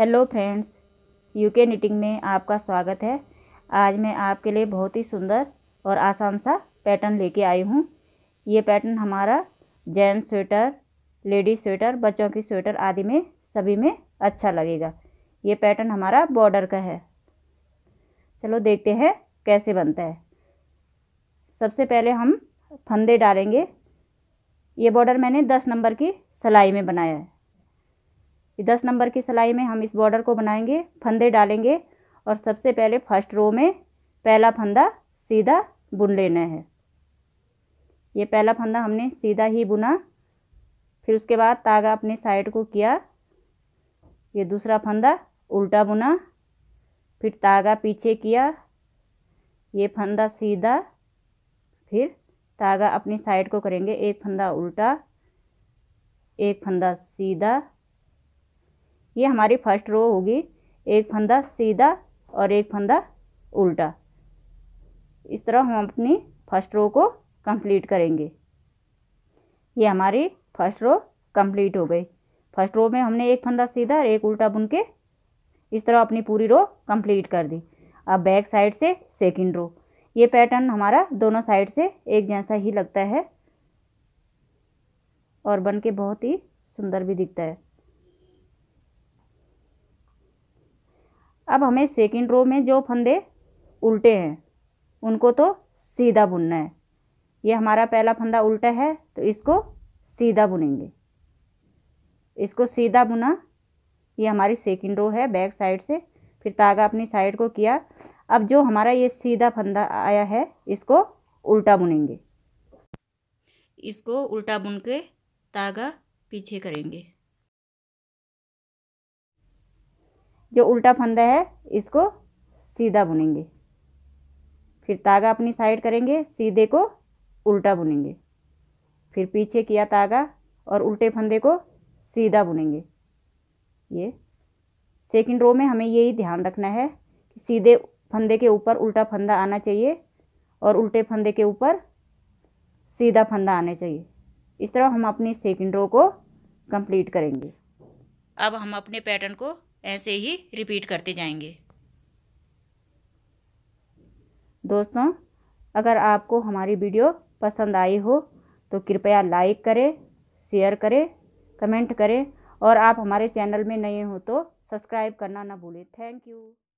hello friends UK knitting में आपका स्वागत है आज मैं आपके लिए बहुत ही सुंदर और आसान सा पैटर्न लेके आई हूँ ये पैटर्न हमारा जेंट्स स्वेटर लेडीज स्वेटर बच्चों की स्वेटर आदि में सभी में अच्छा लगेगा ये पैटर्न हमारा बॉर्डर का है चलो देखते हैं कैसे बनता है सबसे पहले हम फंदे डालेंगे ये बॉर्डर मैंने दस नंबर की सिलाई में बनाया है दस नंबर की सिलाई में हम इस बॉर्डर को बनाएंगे फंदे डालेंगे और सबसे पहले फर्स्ट रो में पहला फंदा सीधा बुन लेना है ये पहला फंदा हमने सीधा ही बुना फिर उसके बाद तागा अपने साइड को किया ये दूसरा फंदा उल्टा बुना फिर तागा पीछे किया ये फंदा सीधा फिर तागा अपनी साइड को करेंगे एक फंदा उल्टा एक फंदा सीधा ये हमारी फर्स्ट रो होगी एक फंदा सीधा और एक फंदा उल्टा इस तरह हम अपनी फर्स्ट रो को कंप्लीट करेंगे ये हमारी फर्स्ट रो कंप्लीट हो गई फर्स्ट रो में हमने एक फंदा सीधा और एक उल्टा बुन के इस तरह अपनी पूरी रो कंप्लीट कर दी अब बैक साइड से सेकंड रो ये पैटर्न हमारा दोनों साइड से एक जैसा ही लगता है और बन के बहुत ही सुंदर भी दिखता है अब हमें सेकेंड रो में जो फंदे उल्टे हैं उनको तो सीधा बुनना है ये हमारा पहला फंदा उल्टा है तो इसको सीधा बुनेंगे इसको सीधा बुना ये हमारी सेकेंड रो है बैक साइड से फिर तागा अपनी साइड को किया अब जो हमारा ये सीधा फंदा आया है इसको उल्टा बुनेंगे इसको उल्टा बुन के तागा पीछे करेंगे जो उल्टा फंदा है इसको सीधा बुनेंगे फिर तागा अपनी साइड करेंगे सीधे को उल्टा बुनेंगे फिर पीछे किया तागा और उल्टे फंदे को सीधा बुनेंगे ये सेकंड रो में हमें यही ध्यान रखना है कि सीधे फंदे के ऊपर उल्टा फंदा आना चाहिए और उल्टे फंदे के ऊपर सीधा फंदा आना चाहिए इस तरह हम अपनी सेकंड रो को कंप्लीट करेंगे अब हम अपने पैटर्न को ऐसे ही रिपीट करते जाएंगे दोस्तों अगर आपको हमारी वीडियो पसंद आई हो तो कृपया लाइक करें शेयर करें कमेंट करें और आप हमारे चैनल में नए हो तो सब्सक्राइब करना ना भूलें थैंक यू